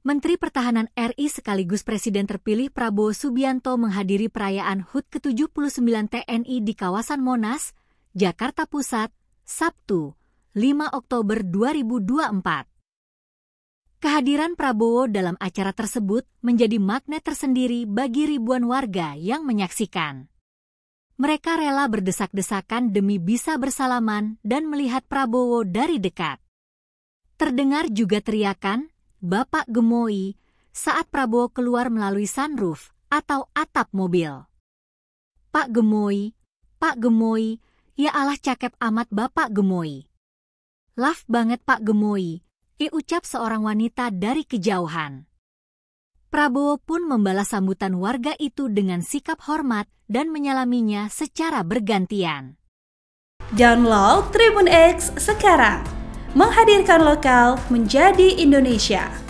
Menteri Pertahanan RI sekaligus Presiden terpilih Prabowo Subianto menghadiri perayaan HUT ke-79 TNI di kawasan Monas, Jakarta Pusat, Sabtu, 5 Oktober 2024. Kehadiran Prabowo dalam acara tersebut menjadi magnet tersendiri bagi ribuan warga yang menyaksikan mereka rela berdesak-desakan demi bisa bersalaman dan melihat Prabowo dari dekat. Terdengar juga teriakan, Bapak Gemoy, saat Prabowo keluar melalui sunroof atau atap mobil. Pak Gemoy, Pak Gemoy, ya Allah cakep amat Bapak Gemoy. Love banget Pak Gemoy, diucap seorang wanita dari kejauhan. Prabowo pun membalas sambutan warga itu dengan sikap hormat dan menyalaminya secara bergantian. Download Tribun X sekarang, menghadirkan lokal menjadi Indonesia.